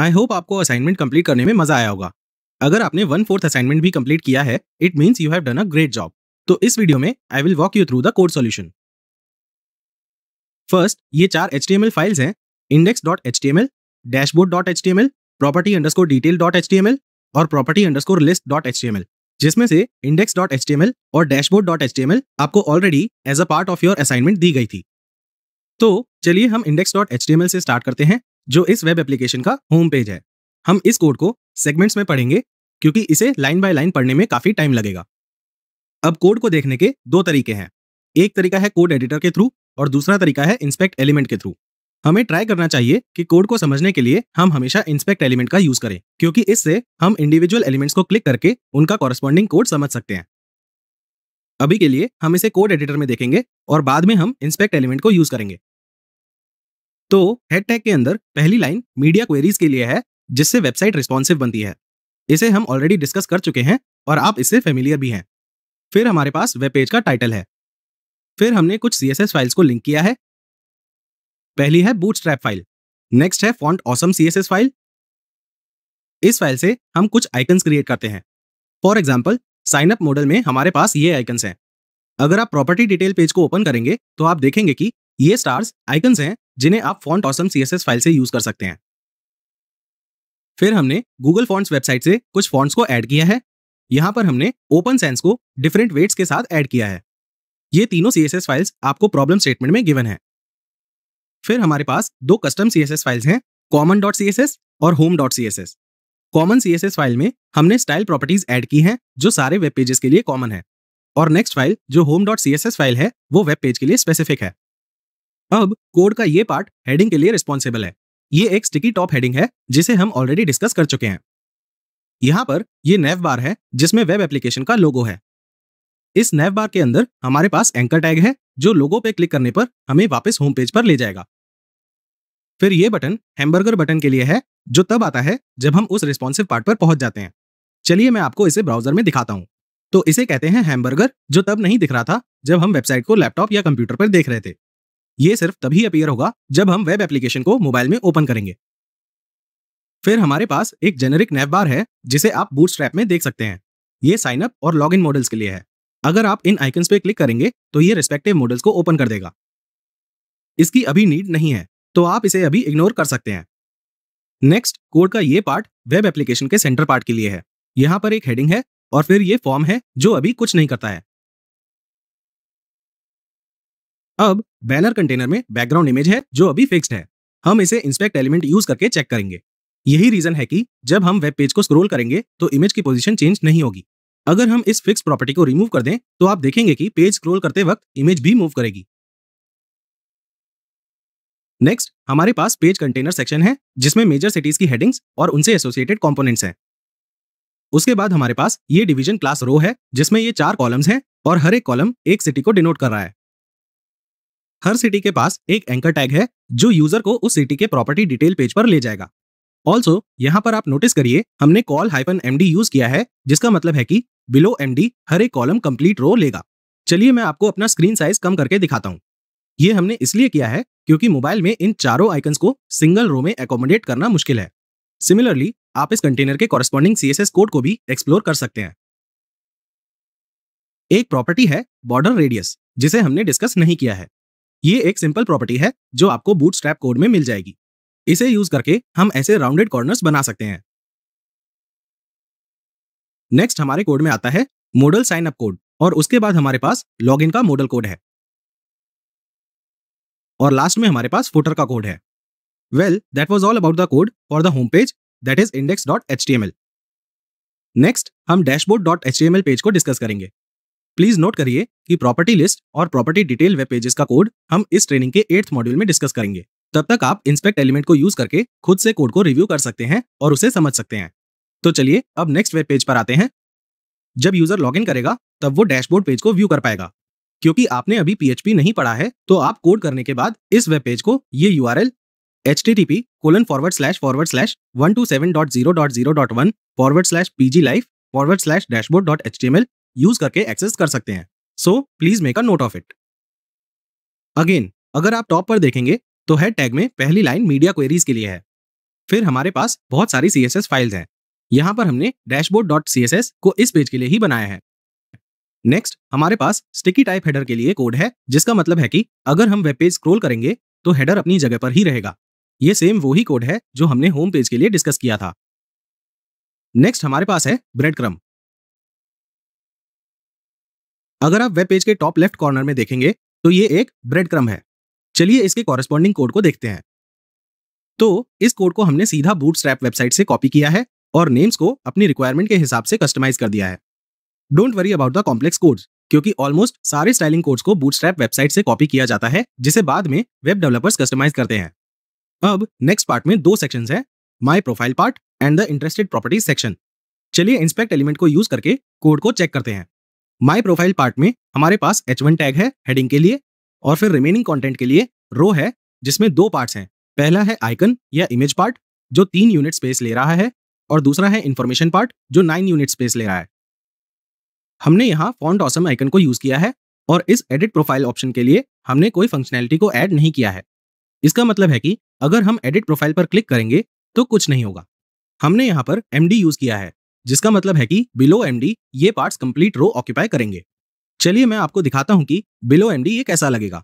आई hope आपको assignment complete करने में मजा आया होगा अगर आपने वन फोर्थ असाइनमेंट भी कंप्लीट किया है it means you have done a great job तो इस वीडियो में I will walk you through the code solution first ये चार एच फाइल्स हैं index dot H T M L dashboard dot H T M L property underscore detail dot H T M L और property underscore list dot H T M L जिसमें से index dot H T M L और dashboard dot H T M L आपको already as a part of your assignment दी गई थी तो चलिए हम index dot H T M L से स्टार्ट करते हैं जो इस वेब एप्लीकेशन का होम पेज है हम इस कोड को सेगमेंट्स में पढ़ेंगे क्योंकि इसे लाइन बाय लाइन पढ़ने में काफी टाइम लगेगा अब कोड को देखने के दो तरीके हैं एक तरीका है कोड एडिटर के थ्रू और दूसरा तरीका है इंस्पेक्ट एलिमेंट के थ्रू हमें ट्राई करना चाहिए कि कोड को समझने के लिए हम हमेशा इंस्पेक्ट एलिमेंट का यूज करें क्योंकि इससे हम इंडिविजुअल एलिमेंट्स को क्लिक करके उनका कॉरस्पॉन्डिंग कोड समझ सकते हैं अभी के लिए हम इसे कोड एडिटर में देखेंगे और बाद में हम इंस्पेक्ट एलिमेंट को यूज करेंगे तो हेड टैग के अंदर पहली लाइन मीडिया क्वेरीज के लिए है जिससे वेबसाइट रिस्पॉन्सिव बनती है इसे हम ऑलरेडी डिस्कस कर चुके हैं और आप इससे फेमिलियर भी हैं फिर हमारे पास वेब पेज का टाइटल है फिर हमने कुछ सी फाइल्स को लिंक किया है पहली है बूट फाइल नेक्स्ट है फॉन्ट ऑसम सी फाइल इस फाइल से हम कुछ आइकन्स क्रिएट करते हैं फॉर एग्जाम्पल साइनअप मॉडल में हमारे पास ये आइकन्स हैं अगर आप प्रॉपर्टी डिटेल पेज को ओपन करेंगे तो आप देखेंगे कि ये स्टार्स आइकन्स हैं जिन्हें आप फॉन्ट ऑसम सीएसएस फाइल से यूज कर सकते हैं फिर हमने गूगल फॉन्ट्स वेबसाइट से कुछ फॉन्ट्स को ऐड किया है यहां पर हमने ओपन सेंस को डिफरेंट वेट्स के साथ ऐड किया है ये तीनों सीएसएस फाइल्स आपको प्रॉब्लम स्टेटमेंट में गिवन है फिर हमारे पास दो कस्टम सीएसएस फाइल्स हैं कॉमन डॉट सी और home dot C common CSS file में हमने स्टाइल प्रॉपर्टीज ऐड की हैं जो सारे वेब पेजेस के लिए कॉमन है और नेक्स्ट फाइल जो होम डॉट सी फाइल है वो वेब पेज के लिए स्पेसिफिक है अब कोड का ये पार्ट हेडिंग के लिए रिस्पॉन्सिबल है ये एक स्टिकी टॉप हेडिंग है जिसे हम ऑलरेडी डिस्कस कर चुके हैं यहां पर ये नेव बार है जिसमें वेब एप्लीकेशन का लोगो है इस नेव बार के अंदर हमारे पास एंकर टैग है जो लोगो पे क्लिक करने पर हमें वापस होम पेज पर ले जाएगा फिर ये बटन हैमबर्गर बटन के लिए है जो तब आता है जब हम उस रिस्पॉन्सिव पार्ट पर पहुंच जाते हैं चलिए मैं आपको इसे ब्राउजर में दिखाता हूं तो इसे कहते हैं हैमबर्गर जो तब नहीं दिख रहा था जब हम वेबसाइट को लैपटॉप या कंप्यूटर पर देख रहे थे ये सिर्फ तभी अपियर होगा जब हम वेब एप्लीकेशन को मोबाइल में ओपन करेंगे फिर हमारे पास एक जेनेरिक नेव बार है जिसे आप बूट में देख सकते हैं ये साइन अप और इन मॉडल्स के लिए है अगर आप इन आइकन्स पे क्लिक करेंगे तो ये रिस्पेक्टिव मॉडल्स को ओपन कर देगा इसकी अभी नीड नहीं है तो आप इसे अभी इग्नोर कर सकते हैं नेक्स्ट कोड का ये पार्ट वेब एप्लीकेशन के सेंटर पार्ट के लिए है यहाँ पर एक हेडिंग है और फिर ये फॉर्म है जो अभी कुछ नहीं करता है अब बैनर कंटेनर में बैकग्राउंड इमेज है जो अभी फिक्स्ड है हम इसे इंस्पेक्ट एलिमेंट यूज करके चेक करेंगे यही रीजन है कि जब हम वेब पेज को स्क्रोल करेंगे तो इमेज की पोजीशन चेंज नहीं होगी अगर हम इस फिक्स प्रॉपर्टी को रिमूव कर दें तो आप देखेंगे कि पेज स्क्रोल करते वक्त इमेज भी मूव करेगी नेक्स्ट हमारे पास पेज कंटेनर सेक्शन है जिसमें मेजर सिटीज की हेडिंग्स और उनसे एसोसिएटेड कंपोनेंट्स हैं उसके बाद हमारे पास ये डिवीजन क्लास रो है जिसमें ये चार कॉलम्स हैं और हर एक कॉलम एक सिटी को डिनोट कर रहा है हर सिटी के पास एक एंकर टैग है जो यूजर को उस सिटी के प्रॉपर्टी डिटेल पेज पर ले जाएगा ऑल्सो यहाँ पर आप नोटिस करिए हमने कॉल हाइफन एम यूज किया है जिसका मतलब है कि बिलो एम हर एक कॉलम कंप्लीट रो लेगा चलिए मैं आपको अपना स्क्रीन साइज कम करके दिखाता हूँ ये हमने इसलिए किया है क्योंकि मोबाइल में इन चारों आइकन्स को सिंगल रो में एकोमोडेट करना मुश्किल है सिमिलरली आप इस कंटेनर के कॉरेस्पॉन्डिंग सी कोड को भी एक्सप्लोर कर सकते हैं एक प्रॉपर्टी है बॉर्डर रेडियस जिसे हमने डिस्कस नहीं किया है ये एक सिंपल प्रॉपर्टी है जो आपको बूटस्ट्रैप कोड में मिल जाएगी इसे यूज करके हम ऐसे राउंडेड कॉर्नर्स बना सकते हैं नेक्स्ट हमारे कोड में आता है मॉडल साइन अप कोड और उसके बाद हमारे पास लॉगिन का मॉडल कोड है और लास्ट में हमारे पास फुटर का कोड है well that was all about the code for the home page that is index dot H T M L next हम dashboard dot H T M L page को discuss करेंगे please note करिए कि property list और property detail web pages का code हम इस training के एट्थ मॉड्यूल में डिस्कस करेंगे तब तक आप इंस्पेक्ट एलिमेंट को यूज करके खुद से कोड को रिव्यू कर सकते हैं और उसे समझ सकते हैं तो चलिए अब नेक्स्ट वेब पेज पर आते हैं जब यूजर लॉगिन करेगा तब वो डैशबोर्ड पेज को व्यू कर पाएगा क्योंकि आपने अभी पीएचपी नहीं पढ़ा है तो आप कोड करने के बाद इस वेब पेज को ये U R L H T T P colon forward slash forward slash one two seven dot zero dot zero dot one forward slash P G life forward slash dashboard dot H T M L use करके access कर सकते हैं so please make a note of it again अगर आप top पर देखेंगे तो head tag में पहली लाइन मीडिया क्वेरीज के लिए है फिर हमारे पास बहुत सारी सी फाइल्स हैं यहाँ पर हमने डैशबोर्ड डॉट सी को इस पेज के लिए ही बनाया है नेक्स्ट हमारे पास स्टिकी टाइप हेडर के लिए कोड है जिसका मतलब है कि अगर हम वेब पेज स्क्रोल करेंगे तो हेडर अपनी जगह पर ही रहेगा ये सेम वो ही कोड है जो हमने होम पेज के लिए डिस्कस किया था नेक्स्ट हमारे पास है ब्रेड क्रम अगर आप वेब पेज के टॉप लेफ्ट कॉर्नर में देखेंगे तो ये एक ब्रेड क्रम है चलिए इसके कॉरेस्पॉन्डिंग कोड को देखते हैं तो इस कोड को हमने सीधा बूट वेबसाइट से कॉपी किया है और नेम्स को अपनी रिक्वायरमेंट के हिसाब से कस्टमाइज कर दिया है don't worry about the complex codes क्योंकि ऑलमोस्ट सारे स्टाइलिंग कोड्स को बूटस्ट्रैप वेबसाइट से कॉपी किया जाता है जिसे बाद में वेब डेवलपर्स कस्टमाइज करते हैं अब नेक्स्ट पार्ट में दो सेक्शंस हैं my profile part and the interested properties section चलिए इंस्पेक्ट एलिमेंट को यूज करके कोड को चेक करते हैं माय प्रोफाइल पार्ट में हमारे पास एच वन टैग है हेडिंग के लिए और फिर रिमेनिंग कंटेंट के लिए रो है जिसमें दो पार्ट्स हैं पहला है आइकन या इमेज पार्ट जो तीन यूनिट स्पेस ले रहा है और दूसरा है इन्फॉर्मेशन पार्ट जो नाइन यूनिट स्पेस ले रहा है हमने यहाँ फॉन्ट ऑसम आइकन को यूज किया है और इस एडिट प्रोफाइल ऑप्शन के लिए हमने कोई फंक्शनैलिटी को ऐड नहीं किया है इसका मतलब है कि अगर हम एडिट प्रोफाइल पर क्लिक करेंगे तो कुछ नहीं होगा हमने यहाँ पर एम यूज किया है जिसका मतलब है कि बिलो एमडी ये पार्ट्स कंप्लीट रो ऑक्यूपाई करेंगे चलिए मैं आपको दिखाता हूं कि बिलो एमडी ये कैसा लगेगा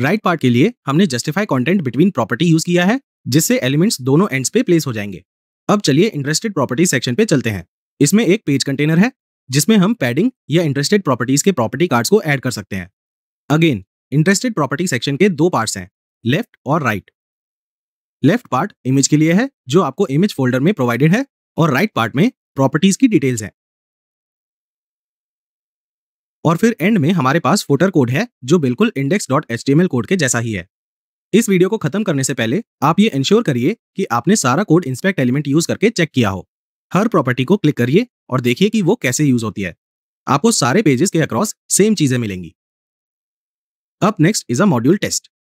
राइट right पार्ट के लिए हमने justify content between property use किया है जिससे एलिमेंट्स दोनों एंड्स पे प्लेस हो जाएंगे अब चलिए इंटरेस्टेड प्रॉपर्टी सेक्शन पे चलते हैं इसमें एक पेज कंटेनर है जिसमें हम पैडिंग या इंटरेस्टेड प्रॉपर्टीज के प्रॉपर्टी कार्ड्स को ऐड कर सकते हैं अगेन इंटरेस्टेड प्रॉपर्टी सेक्शन के दो पार्ट्स हैं लेफ्ट और राइट लेफ्ट पार्ट इमेज के लिए है जो आपको इमेज फोल्डर में प्रोवाइडेड है और राइट right पार्ट में प्रॉपर्टीज की डिटेल्स हैं और फिर एंड में हमारे पास फोटर कोड है जो बिल्कुल इंडेक्स डॉट एच कोड के जैसा ही है इस वीडियो को खत्म करने से पहले आप ये इंश्योर करिए कि आपने सारा कोड इंस्पेक्ट एलिमेंट यूज करके चेक किया हो हर प्रॉपर्टी को क्लिक करिए और देखिए कि वो कैसे यूज होती है आपको सारे पेजेस के अक्रॉस सेम चीजें मिलेंगी Up next is a module test.